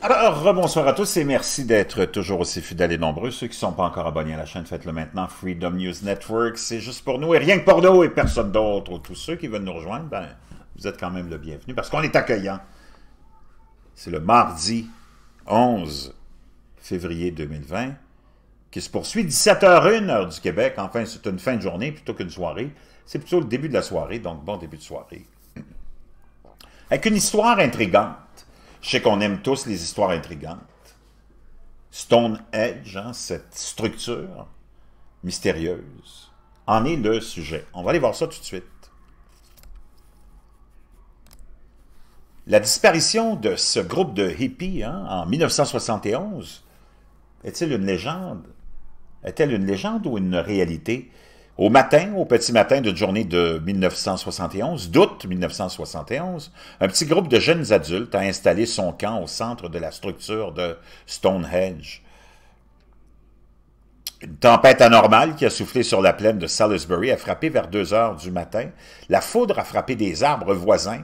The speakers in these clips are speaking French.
Alors, rebonsoir à tous et merci d'être toujours aussi fidèles et nombreux. Ceux qui ne sont pas encore abonnés à la chaîne, faites-le maintenant. Freedom News Network, c'est juste pour nous et rien que pour nous et personne d'autre. Tous ceux qui veulent nous rejoindre, ben, vous êtes quand même le bienvenu parce qu'on est accueillant. C'est le mardi 11 février 2020 qui se poursuit 17h01 heure du Québec. Enfin, c'est une fin de journée plutôt qu'une soirée. C'est plutôt le début de la soirée, donc bon début de soirée. Avec une histoire intrigante je sais qu'on aime tous les histoires intrigantes. Stone Edge, hein, cette structure mystérieuse, en est le sujet. On va aller voir ça tout de suite. La disparition de ce groupe de hippies hein, en 1971 est-il une légende? Est-elle une légende ou une réalité? Au matin, au petit matin d'une journée de 1971, d'août 1971, un petit groupe de jeunes adultes a installé son camp au centre de la structure de Stonehenge. Une tempête anormale qui a soufflé sur la plaine de Salisbury a frappé vers 2 heures du matin. La foudre a frappé des arbres voisins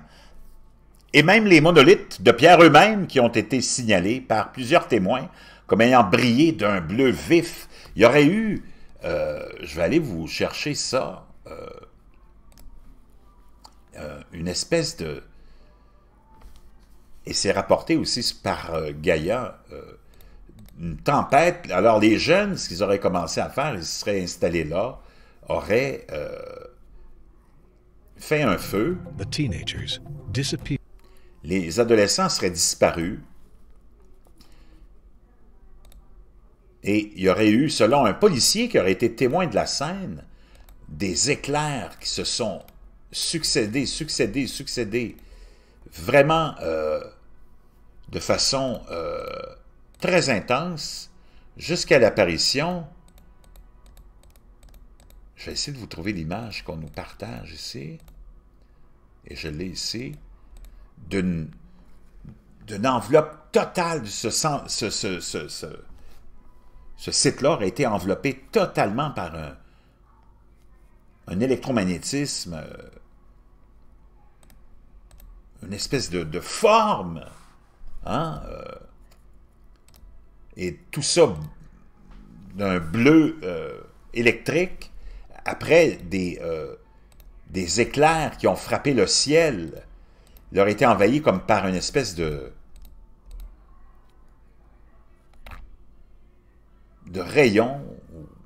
et même les monolithes de pierre eux-mêmes qui ont été signalés par plusieurs témoins comme ayant brillé d'un bleu vif. Il y aurait eu euh, je vais aller vous chercher ça, euh, euh, une espèce de... Et c'est rapporté aussi par Gaïa, une tempête. Alors les jeunes, ce qu'ils auraient commencé à faire, ils se seraient installés là, auraient fait un feu. Les adolescents seraient disparus, Et il y aurait eu, selon un policier qui aurait été témoin de la scène, des éclairs qui se sont succédés, succédés, succédés, vraiment euh, de façon euh, très intense, jusqu'à l'apparition. Je vais essayer de vous trouver l'image qu'on nous partage ici, et je l'ai ici, d'une enveloppe totale de ce, sens... ce ce site-là aurait été enveloppé totalement par un, électromagnétisme, euh, une espèce de, forme, hein? Euh, et tout ça d'un bleu euh, électrique, après des, des éclairs qui ont frappé le ciel, leur été envahi comme par une espèce de, de rayon,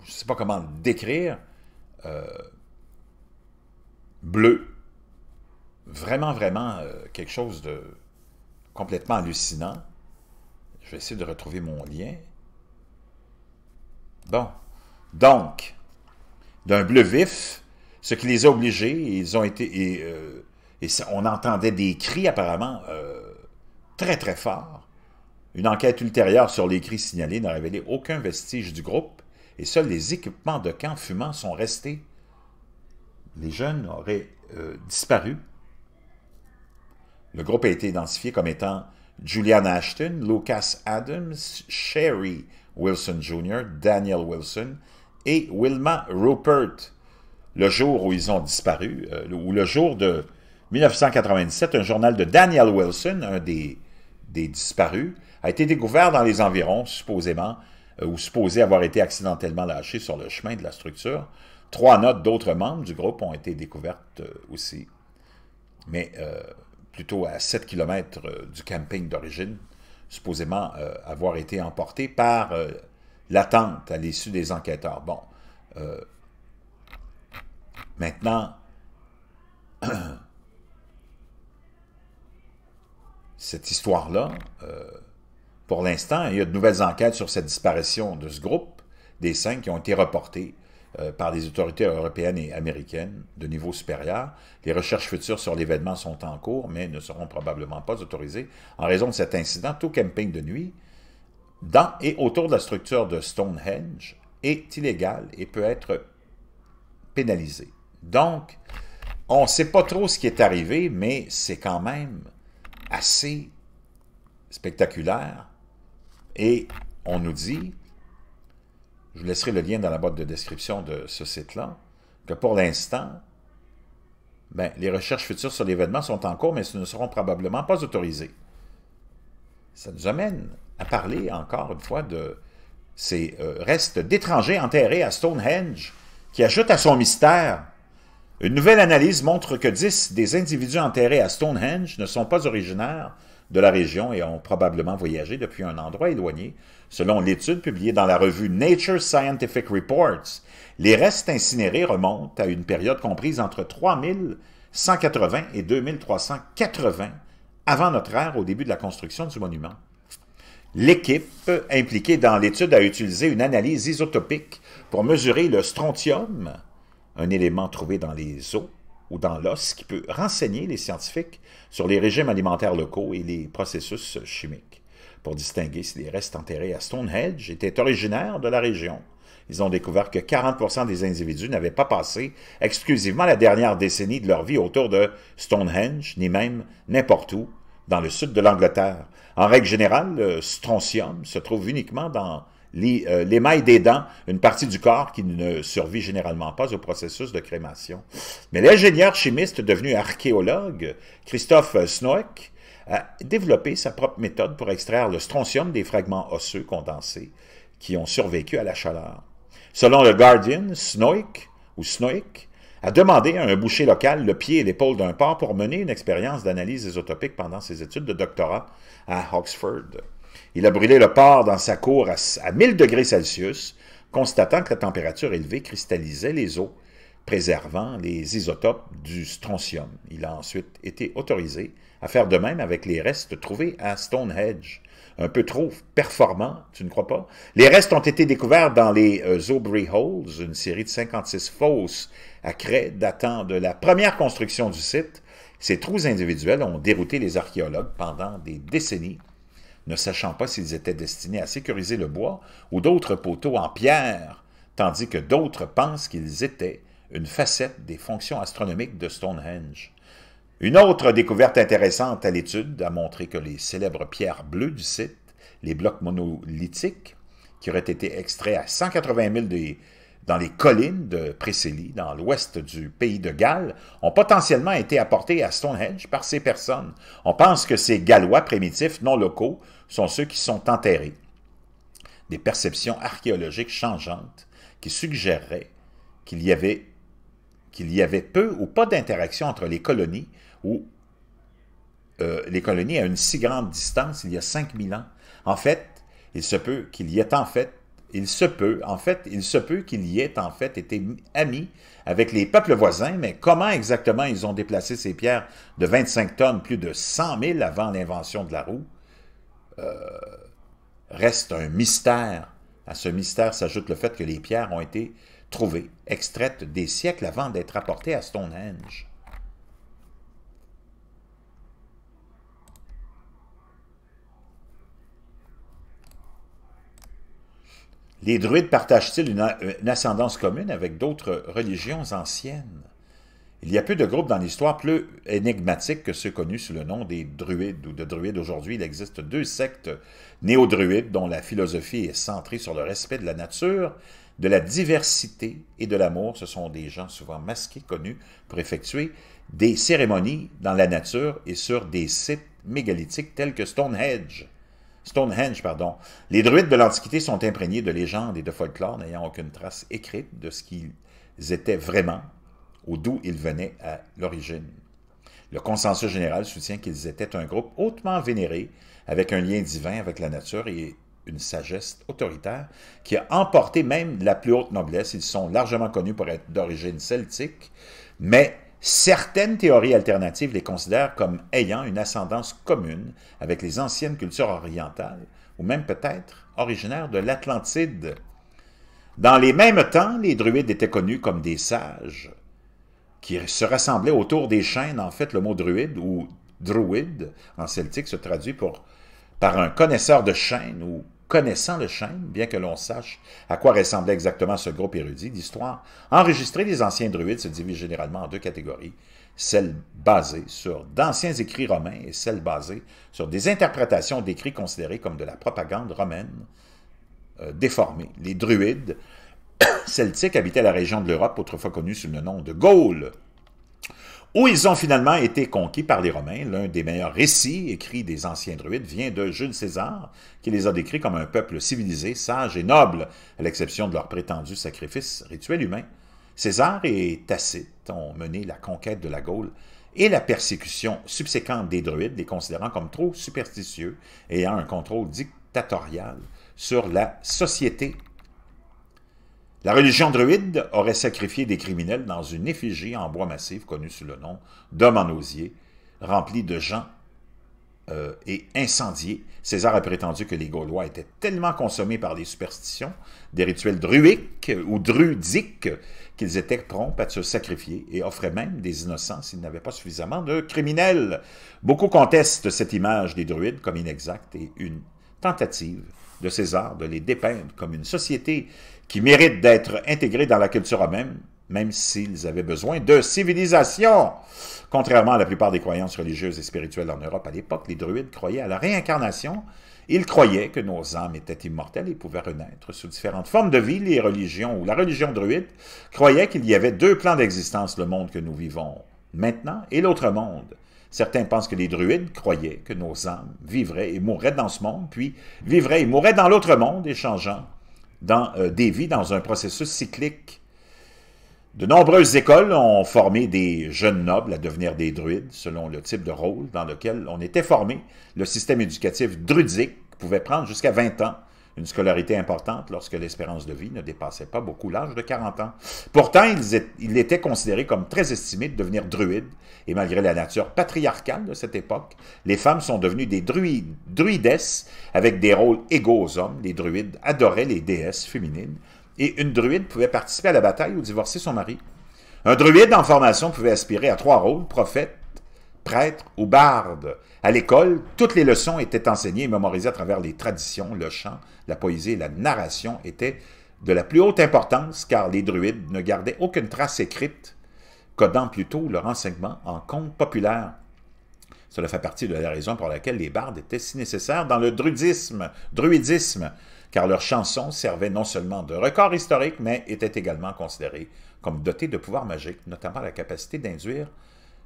je ne sais pas comment le décrire, euh, bleu. Vraiment, vraiment euh, quelque chose de complètement hallucinant. Je vais essayer de retrouver mon lien. Bon. Donc, d'un bleu vif, ce qui les a obligés, ils ont été... Et, euh, on entendait des cris apparemment très, très forts. Une enquête ultérieure sur les cris signalés n'a révélé aucun vestige du groupe et seuls les équipements de camp fumant sont restés. Les jeunes auraient euh, disparu. Le groupe a été identifié comme étant Julian Ashton, Lucas Adams, Sherry Wilson Jr., Daniel Wilson et Wilma Rupert. Le jour où ils ont disparu, euh, ou le jour de 1997, un journal de Daniel Wilson, un des disparus, a été découvert dans les environs, supposément, euh, ou supposé avoir été accidentellement lâché sur le chemin de la structure. Trois notes d'autres membres du groupe ont été découvertes euh, aussi, mais euh, plutôt à 7 km du camping d'origine, supposément avoir été emportées par l'attente à l'issue des enquêteurs. Bon, maintenant, cette histoire-là, pour l'instant, il y a de nouvelles enquêtes sur cette disparition de ce groupe, des cinq qui ont été reportées euh, par les autorités européennes et américaines de niveau supérieur. Les recherches futures sur l'événement sont en cours, mais ne seront probablement pas autorisées en raison de cet incident tout camping de nuit dans et autour de la structure de Stonehenge est illégal et peut être pénalisé. Donc, on ne sait pas trop ce qui est arrivé, mais c'est quand même assez spectaculaire et on nous dit, je vous laisserai le lien dans la boîte de description de ce site-là, que pour l'instant, ben, les recherches futures sur l'événement sont en cours, mais ce ne seront probablement pas autorisées. Ça nous amène à parler encore une fois de ces euh, restes d'étrangers enterrés à Stonehenge, qui ajoutent à son mystère. Une nouvelle analyse montre que 10 des individus enterrés à Stonehenge ne sont pas originaires de la région et ont probablement voyagé depuis un endroit éloigné. Selon l'étude publiée dans la revue Nature Scientific Reports, les restes incinérés remontent à une période comprise entre 3180 et 2380 avant notre ère au début de la construction du monument. L'équipe impliquée dans l'étude a utilisé une analyse isotopique pour mesurer le strontium, un élément trouvé dans les eaux, ou dans l'os qui peut renseigner les scientifiques sur les régimes alimentaires locaux et les processus chimiques, pour distinguer si les restes enterrés à Stonehenge étaient originaires de la région. Ils ont découvert que 40 des individus n'avaient pas passé exclusivement la dernière décennie de leur vie autour de Stonehenge, ni même n'importe où, dans le sud de l'Angleterre. En règle générale, le strontium se trouve uniquement dans euh, l'émail des dents, une partie du corps qui ne survit généralement pas au processus de crémation. Mais l'ingénieur chimiste devenu archéologue, Christophe Snoeck, a développé sa propre méthode pour extraire le strontium des fragments osseux condensés qui ont survécu à la chaleur. Selon le Guardian, Snoeck, ou a demandé à un boucher local le pied et l'épaule d'un porc pour mener une expérience d'analyse isotopique pendant ses études de doctorat à Oxford. Il a brûlé le port dans sa cour à, 1000 degrés Celsius, constatant que la température élevée cristallisait les eaux, préservant les isotopes du strontium. Il a ensuite été autorisé à faire de même avec les restes trouvés à Stonehenge. Un peu trop performant, tu ne crois pas? Les restes ont été découverts dans les euh, Aubrey Holes, une série de 56 fosses à craie datant de la première construction du site. Ces trous individuels ont dérouté les archéologues pendant des décennies ne sachant pas s'ils étaient destinés à sécuriser le bois ou d'autres poteaux en pierre, tandis que d'autres pensent qu'ils étaient une facette des fonctions astronomiques de Stonehenge. Une autre découverte intéressante à l'étude a montré que les célèbres pierres bleues du site, les blocs monolithiques, qui auraient été extraits à 180 000 des dans les collines de Preseli, dans l'ouest du pays de Galles, ont potentiellement été apportés à Stonehenge par ces personnes. On pense que ces Gallois primitifs non locaux sont ceux qui sont enterrés. Des perceptions archéologiques changeantes qui suggéreraient qu'il y avait peu ou pas d'interaction entre les colonies ou euh, les colonies à une si grande distance il y a 5000 ans. En fait, il se peut qu'il y ait en fait il se peut, en fait, il se peut qu'il y ait en fait été ami avec les peuples voisins, mais comment exactement ils ont déplacé ces pierres de 25 tonnes, plus de 100 000 avant l'invention de la roue, euh, reste un mystère. À ce mystère s'ajoute le fait que les pierres ont été trouvées, extraites des siècles avant d'être apportées à Stonehenge. Les druides partagent-ils une, ascendance commune avec d'autres religions anciennes? Il y a peu de groupes dans l'histoire plus énigmatiques que ceux connus sous le nom des druides ou de druides aujourd'hui. Il existe deux sectes néo-druides dont la philosophie est centrée sur le respect de la nature, de la diversité et de l'amour. Ce sont des gens souvent masqués, connus, pour effectuer des cérémonies dans la nature et sur des sites mégalithiques tels que Stonehenge. Stonehenge, pardon. Les druides de l'Antiquité sont imprégnés de légendes et de folklore, n'ayant aucune trace écrite de ce qu'ils étaient vraiment ou d'où ils venaient à l'origine. Le consensus général soutient qu'ils étaient un groupe hautement vénéré, avec un lien divin avec la nature et une sagesse autoritaire qui a emporté même la plus haute noblesse. Ils sont largement connus pour être d'origine celtique, mais Certaines théories alternatives les considèrent comme ayant une ascendance commune avec les anciennes cultures orientales, ou même peut-être originaires de l'Atlantide. Dans les mêmes temps, les druides étaient connus comme des sages, qui se rassemblaient autour des chaînes. En fait, le mot druide ou druide en celtique se traduit pour, par un connaisseur de chaînes ou connaissant le chêne, bien que l'on sache à quoi ressemblait exactement ce groupe érudit d'histoire, enregistrer les anciens druides se divise généralement en deux catégories, celles basées sur d'anciens écrits romains et celles basées sur des interprétations d'écrits considérés comme de la propagande romaine euh, déformée. Les druides celtiques habitaient la région de l'Europe autrefois connue sous le nom de Gaule où ils ont finalement été conquis par les Romains. L'un des meilleurs récits écrits des anciens druides vient de Jules César, qui les a décrits comme un peuple civilisé, sage et noble, à l'exception de leur prétendu sacrifice rituel humain. César et Tacite ont mené la conquête de la Gaule et la persécution subséquente des druides, les considérant comme trop superstitieux et ayant un contrôle dictatorial sur la société la religion druide aurait sacrifié des criminels dans une effigie en bois massif connue sous le nom d'homme en osier, remplie de gens euh, et incendiée. César a prétendu que les Gaulois étaient tellement consommés par les superstitions, des rituels druiques ou druidiques, qu'ils étaient prompts à se sacrifier et offraient même des innocents s'ils n'avaient pas suffisamment de criminels. Beaucoup contestent cette image des druides comme inexacte et une tentative de César, de les dépeindre comme une société qui mérite d'être intégrée dans la culture même, même s'ils avaient besoin de civilisation. Contrairement à la plupart des croyances religieuses et spirituelles en Europe à l'époque, les druides croyaient à la réincarnation. Ils croyaient que nos âmes étaient immortelles et pouvaient renaître sous différentes formes de vie. Les religions ou la religion druide croyait qu'il y avait deux plans d'existence, le monde que nous vivons maintenant et l'autre monde Certains pensent que les druides croyaient que nos âmes vivraient et mourraient dans ce monde, puis vivraient et mourraient dans l'autre monde, échangeant dans, euh, des vies dans un processus cyclique. De nombreuses écoles ont formé des jeunes nobles à devenir des druides, selon le type de rôle dans lequel on était formé. Le système éducatif druidique pouvait prendre jusqu'à 20 ans une scolarité importante lorsque l'espérance de vie ne dépassait pas beaucoup l'âge de 40 ans. Pourtant, il était considéré comme très estimé de devenir druide, et malgré la nature patriarcale de cette époque, les femmes sont devenues des druides, druidesses avec des rôles égaux aux hommes. Les druides adoraient les déesses féminines, et une druide pouvait participer à la bataille ou divorcer son mari. Un druide en formation pouvait aspirer à trois rôles, prophète, prêtres ou bardes. À l'école, toutes les leçons étaient enseignées et mémorisées à travers les traditions, le chant, la poésie et la narration étaient de la plus haute importance car les druides ne gardaient aucune trace écrite, codant plutôt leur enseignement en contes populaires. Cela fait partie de la raison pour laquelle les bardes étaient si nécessaires dans le druidisme, druidisme car leurs chansons servaient non seulement de record historique, mais étaient également considérées comme dotées de pouvoirs magiques, notamment la capacité d'induire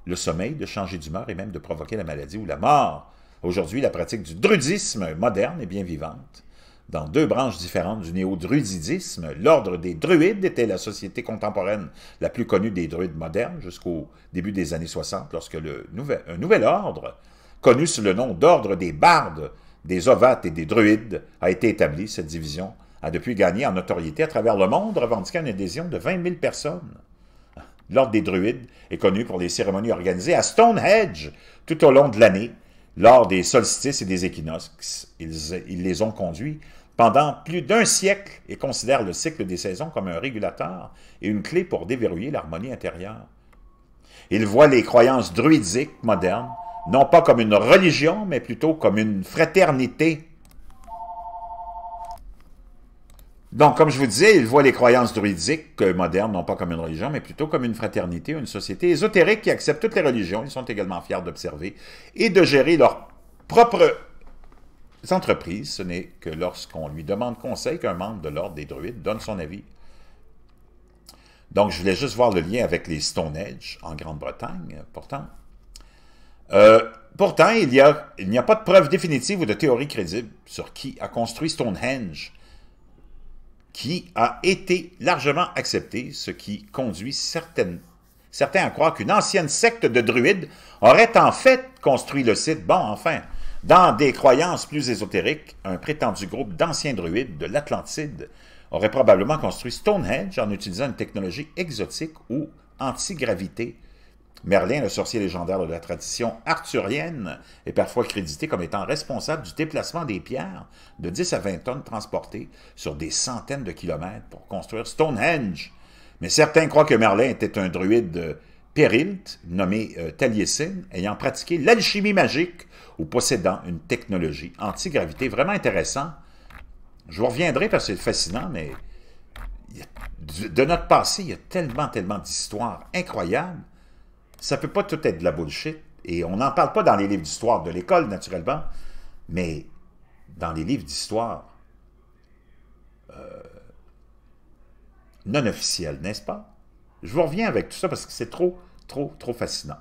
le sommeil, de changer d'humeur et même de provoquer la maladie ou la mort. Aujourd'hui, la pratique du druidisme moderne est bien vivante. Dans deux branches différentes du néo-druidisme, l'ordre des druides était la société contemporaine la plus connue des druides modernes jusqu'au début des années 60, lorsque le nouvel, un nouvel ordre, connu sous le nom d'ordre des bardes, des ovates et des druides, a été établi. Cette division a depuis gagné en notoriété à travers le monde, revendiquant une adhésion de 20 000 personnes. L'Ordre des Druides est connu pour les cérémonies organisées à Stonehenge tout au long de l'année, lors des solstices et des équinoxes. Ils, les ont conduits pendant plus d'un siècle et considèrent le cycle des saisons comme un régulateur et une clé pour déverrouiller l'harmonie intérieure. Ils voient les croyances druidiques modernes non pas comme une religion, mais plutôt comme une fraternité Donc, comme je vous disais, ils voient les croyances druidiques modernes, non pas comme une religion, mais plutôt comme une fraternité une société ésotérique qui accepte toutes les religions. Ils sont également fiers d'observer et de gérer leurs propres entreprises. Ce n'est que lorsqu'on lui demande conseil qu'un membre de l'ordre des druides donne son avis. Donc, je voulais juste voir le lien avec les Stonehenge en Grande-Bretagne, pourtant. Euh, pourtant, il n'y a, a, pas de preuve définitive ou de théorie crédible sur qui a construit Stonehenge qui a été largement accepté, ce qui conduit certains à croire qu'une ancienne secte de druides aurait en fait construit le site. Bon, enfin, dans des croyances plus ésotériques, un prétendu groupe d'anciens druides de l'Atlantide aurait probablement construit Stonehenge en utilisant une technologie exotique ou antigravité Merlin, le sorcier légendaire de la tradition arthurienne, est parfois crédité comme étant responsable du déplacement des pierres de 10 à 20 tonnes transportées sur des centaines de kilomètres pour construire Stonehenge. Mais certains croient que Merlin était un druide périlte, nommé euh, Taliesin, ayant pratiqué l'alchimie magique ou possédant une technologie anti-gravité vraiment intéressante. Je vous reviendrai parce que c'est fascinant, mais de notre passé, il y a tellement, tellement d'histoires incroyables ça peut pas tout être de la bullshit. Et on n'en parle pas dans les livres d'histoire de l'école, naturellement, mais dans les livres d'histoire euh, non officiels, n'est-ce pas? Je vous reviens avec tout ça parce que c'est trop, trop, trop fascinant.